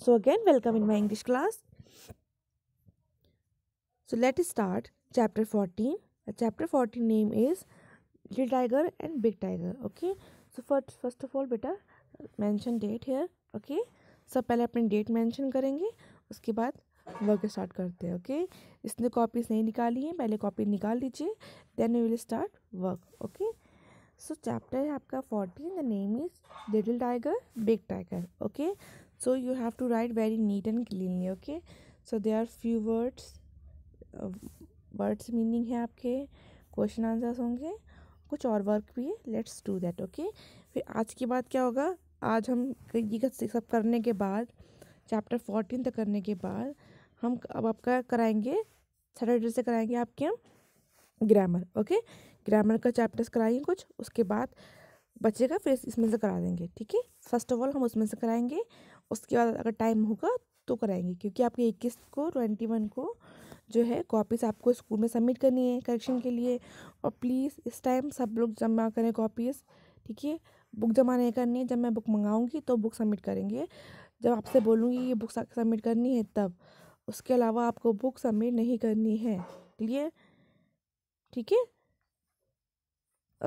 So again welcome in my English class. So let us start chapter 14. The chapter 14 name is Little Tiger and Big Tiger. Okay. So first first of all बेटा mention date here. Okay. सब पहले अपनी date mention करेंगे उसके बाद work start करते हैं okay okay? इसने कॉपीज नहीं निकाली हैं पहले कॉपी निकाल लीजिए then we will start work okay so chapter है आपका fourteen the name is little tiger big tiger okay so you have to write very neat and cleanly okay so there are few words words meaning है आपके question answers होंगे कुछ और work भी है let's do that okay फिर आज के बाद क्या होगा आज हम ये सब करने के बाद चैप्टर फोर्टीन तक करने के बाद हम अब आपका कराएंगे सैटरडे से कराएंगे आपके हम ग्रामर ओके ग्रामर का चैप्टर्स कराएंगे कुछ उसके बाद बच्चे का फिर इसमें से करा देंगे ठीक है फर्स्ट ऑफ ऑल हम उसमें से कराएंगे उसके बाद अगर टाइम होगा तो कराएंगे क्योंकि आपकी इक्कीस को ट्वेंटी वन को जो है कॉपीज़ आपको स्कूल में सबमिट करनी है करेक्शन के लिए और प्लीज़ इस टाइम सब लोग जमा करें कॉपीज़ ठीक है बुक जमा नहीं करनी है जब मैं बुक मंगाऊँगी तो बुक सबमिट करेंगे जब आपसे बोलूँगी ये बुक सबमिट करनी है तब उसके अलावा आपको बुक सबमिट नहीं करनी है क्लियर ठीक है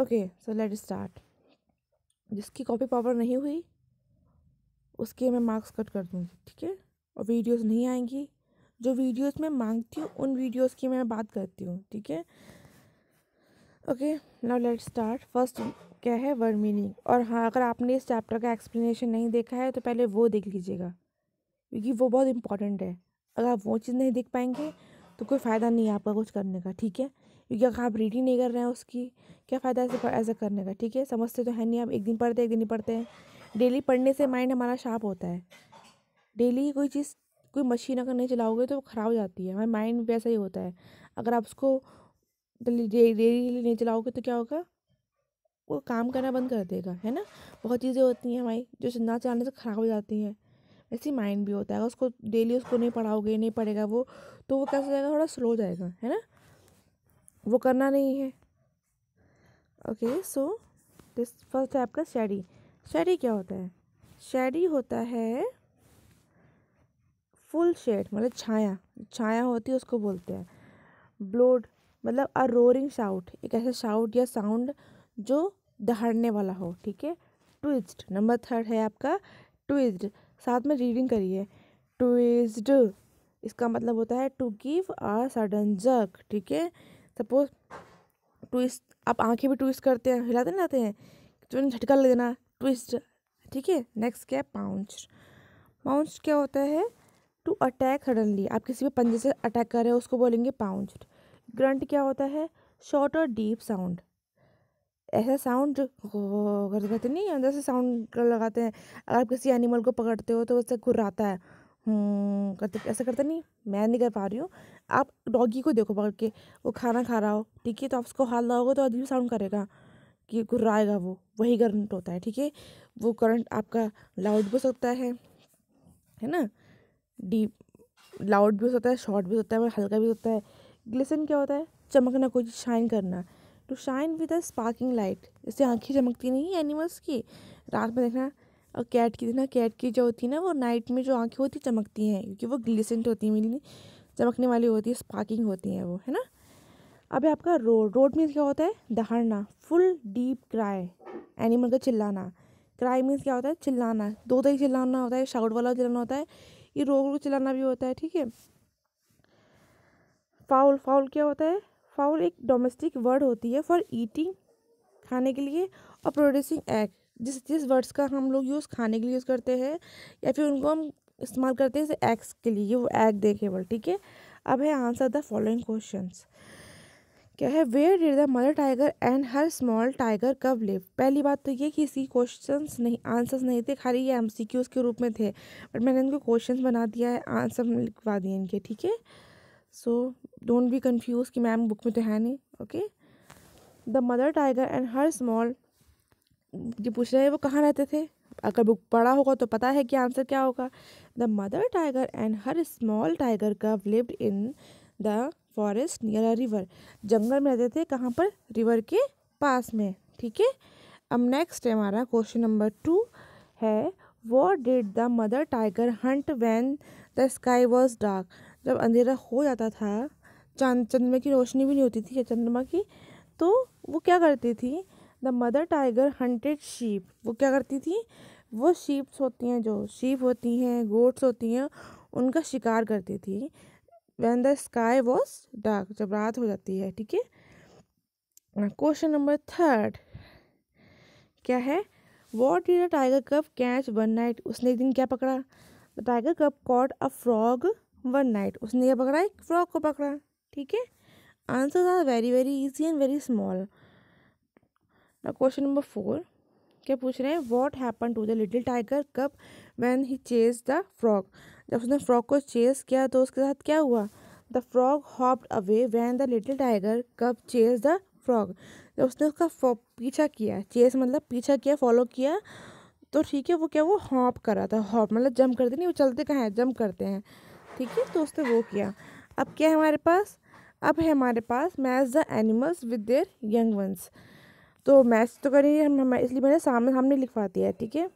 ओके सो लेट स्टार्ट जिसकी कॉपी प्रॉपर नहीं हुई उसके मैं मार्क्स कट कर दूँगी ठीक है और वीडियोस नहीं आएंगी जो वीडियोस मैं मांगती हूँ उन वीडियोस की मैं बात करती हूँ ठीक है okay now let start first क्या है वर्ड मीनिंग और हाँ अगर आपने इस चैप्टर का एक्सप्लेनेशन नहीं देखा है तो पहले वो देख लीजिएगा क्योंकि वो बहुत इंपॉर्टेंट है अगर आप वो चीज़ नहीं देख पाएंगे तो कोई फ़ायदा नहीं है आपका कुछ करने का ठीक है क्योंकि अगर आप रीडिंग नहीं कर रहे हैं उसकी क्या फ़ायदा ऐसे ऐसा करने का ठीक है समझते तो है नहीं आप एक दिन पढ़ते एक दिन नहीं पढ़ते हैं डेली पढ़ने से माइंड हमारा शार्प होता है डेली कोई चीज़ कोई मशीन अगर नहीं चलाओगे तो वो ख़राब हो जाती है हमारा माइंड वैसा ही होता है अगर आप उसको डेली नहीं चलाओगे तो क्या होगा वो काम करना बंद कर देगा है ना बहुत चीज़ें होती हैं हमारी जो ना चलाने से ख़राब हो जाती हैं वैसे माइंड भी होता है अगर उसको डेली उसको नहीं पढ़ाओगे नहीं पढ़ेगा वो तो वो कैसा जाएगा थोड़ा स्लो जाएगा है ना वो करना नहीं है ओके सो दिस फर्स्ट है आपका स्टडी शेडी क्या होता है शेडी होता है फुल शेड मतलब छाया छाया होती है उसको बोलते हैं ब्लोड मतलब अ रोरिंग शाउट एक ऐसा शाउट या साउंड जो दहाड़ने वाला हो ठीक है ट्विस्ट नंबर थर्ड है आपका ट्विस्ट साथ में रीडिंग करिए ट्विस्ट इसका मतलब होता है to give a sudden jerk ठीक है सपोज ट्विस्ट आप आंखें भी ट्विस्ट करते हैं हिलाते नहीं हैं तो झटका ले देना ट्विस्ट ठीक है नेक्स्ट क्या है पाउंच पाउंच क्या होता है टू अटैक हडनली आप किसी भी पंजे से अटैक कर रहे हो उसको बोलेंगे पाउंच ग्रंट क्या होता है शॉर्ट और डीप साउंड ऐसा साउंड करते नहीं अंदर से साउंड लगाते हैं अगर आप किसी एनिमल को पकड़ते हो तो उससे घुर्राता है हम्म, करते ऐसा करता नहीं मैं नहीं कर पा रही हूँ आप डॉगी को देखो पकड़ के वो खाना खा रहा हो ठीक है तो आप उसको हाथ लगाओगे तो अजीब साउंड करेगा कि गुर्राएगा वो वही करंट होता है ठीक है वो करंट आपका लाउड भी हो सकता है है ना डीप लाउड भी हो सकता है शॉर्ट भी होता है मतलब हल्का भी होता है ग्लिसन क्या होता है चमकना कोई चीज़ शाइन करना to shine with a sparking light जैसे आँखें चमकती नहीं है एनिमल्स की रात में देखना और कैट की देखना कैट की जो होती है ना वो नाइट में जो आँखें होती चमकती हैं क्योंकि वो ग्लिसेंट होती हैं मीनिंग चमकने वाली होती है स्पार्किंग होती हैं वो है ना अब आपका रोड रोड मीन्स क्या होता है दहाड़ना फुल डीप क्राई एनिमल का चिल्लाना क्राई मीन्स क्या होता है चिल्लाना दो तरह चिल्लाना होता है शाउट वाला चिल्लाना होता है ये रोड चिल्लाना भी होता है ठीक है फाउल फाउल क्या होता है फाउल एक डोमेस्टिक वर्ड होती है फॉर ईटिंग खाने के लिए और प्रोड्यूसिंग एग जिस जिस वर्ड्स का हम लोग यूज़ खाने के लिए यूज़ करते हैं या फिर उनको हम इस्तेमाल करते हैं जैसे एग्स के लिए वो एग दे केवल ठीक है अब है आंसर द फॉलोइंग क्वेश्चंस क्या है where did the mother tiger and her small tiger cub live पहली बात तो ये कि इसी क्वेश्चन नहीं आंसर्स नहीं थे खाली ये एम सी क्यूज़ के रूप में थे बट मैंने इनको क्वेश्चन बना दिया है आंसर लिखवा दिए इनके ठीक है सो डोंट बी कन्फ्यूज कि मैम बुक में तो है नहीं okay the mother tiger and her small जो पूछ रहे हैं वो कहाँ रहते थे अगर बुक पढ़ा होगा तो पता है कि आंसर क्या होगा the mother tiger and her small tiger cub lived in the forest near a river जंगल में रहते थे कहाँ पर रिवर के पास में ठीक है अब नेक्स्ट है हमारा क्वेश्चन नंबर टू है वो did the mother tiger hunt when the sky was dark जब अंधेरा हो जाता था चांद चंद्रमा की रोशनी भी नहीं होती थी या चंद्रमा की तो वो क्या करती थी the mother tiger hunted sheep वो क्या करती थी वो शीप्स होती हैं जो शीप होती हैं गोट्स होती हैं उनका शिकार करती थी when the sky was dark जब रात हो जाती है ठीक है क्वेश्चन नंबर थर्ड क्या है what did the tiger cub catch one night उसने एक दिन क्या पकड़ा the tiger cub caught a frog one night उसने क्या पकड़ा एक फ्रॉग को पकड़ा ठीक है answer are very very easy and very small question number four क्या पूछ रहे हैं what happen to the little tiger cub when he chase the frog जब उसने फ्रॉग को चेज किया तो उसके साथ क्या हुआ the frog hopped away when the little tiger cub chase the frog जब उसने उसका पीछा किया चेज मतलब पीछा किया फॉलो किया तो ठीक है वो क्या वो हॉप कर रहा था हॉप मतलब जंप करते नहीं वो चलते कहाँ हैं जंप करते हैं ठीक है तो उसने वो किया अब क्या है हमारे पास अब है हमारे पास match the animals with their young ones तो मैच तो करेंगे हम इसलिए मैंने सामने सामने लिखवा दिया है ठीक है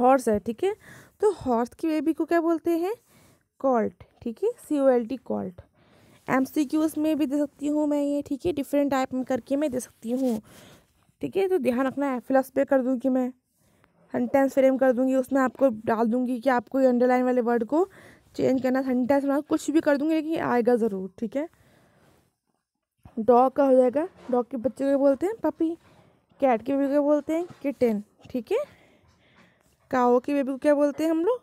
हॉर्स है ठीक है तो हॉर्स की बेबी को क्या बोलते हैं कॉल्ट ठीक है C O L T colt M C Qs में भी दे सकती हूँ मैं ये ठीक है डिफरेंट टाइप में करके मैं दे सकती हूँ ठीक है तो ध्यान रखना है फ्लस पे कर दूँगी मैं सेंटेंस फ्रेम कर दूँगी उसमें आपको डाल दूँगी कि आपको ये अंडरलाइन वाले वर्ड को चेंज करना सेंटेंस में कुछ भी कर दूँगी लेकिन आएगा ज़रूर ठीक है डॉग का हो जाएगा डॉग के बच्चे को बोलते हैं पपी कैट के बेबी को बोलते हैं किटन ठीक है काओ के बेबी को क्या बोलते हैं हम लोग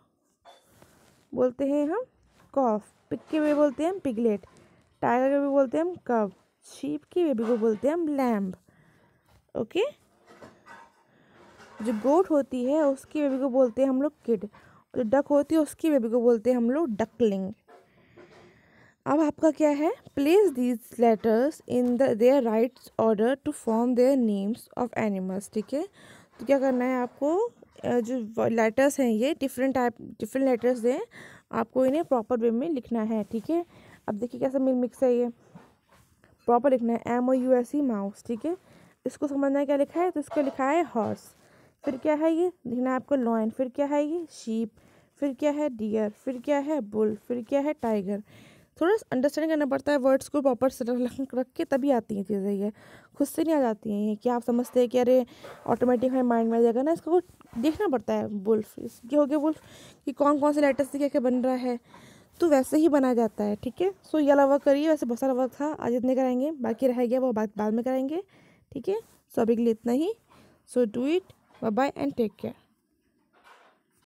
बोलते हैं हम कॉफ पिक के बेबी बोलते हैं पिगलेट टाइगर के बेबी बोलते हैं हम कब शीप की बेबी को बोलते हैं हम लैम्ब ओके जो गोट होती है उसकी बेबी को बोलते हैं हम लोग किड जो डक होती है उसकी बेबी को बोलते हैं हम लोग डकलिंग अब आपका क्या है place these letters in the their right order to form their names of animals ठीक है तो क्या करना है आपको जो लेटर्स हैं ये डिफरेंट टाइप डिफरेंट लेटर्स हैं आपको इन्हें प्रॉपर वे में लिखना है ठीक है अब देखिए कैसा मिल मिक्स है ये प्रॉपर लिखना है M O U S E mouse ठीक है इसको समझना है क्या लिखा है तो इसको लिखा है हॉर्स फिर क्या है ये लिखना है आपको लॉइन फिर क्या है ये शीप फिर क्या है डियर फिर क्या है बुल फिर क्या है टाइगर थोड़ा सा अंडरस्टैंड करना पड़ता है वर्ड्स को प्रॉपर रख के तभी आती हैं चीज़ें ये खुद से नहीं आ जाती हैं ये कि आप समझते हैं कि अरे ऑटोमेटिक हमारे माइंड में आ जाएगा ना इसको देखना पड़ता है वुल्फ ये हो गया वुल्फ कि कौन कौन से लेटर से क्या क्या बन रहा है तो वैसे ही बना जाता है ठीक है सो ये अलावा वर्क करिए वैसे बहुत सारा वर्क था आज इतने कराएंगे बाकी रह गया वो बात बाद में कराएंगे ठीक है सो अभी के लिए इतना ही so do it bye and take care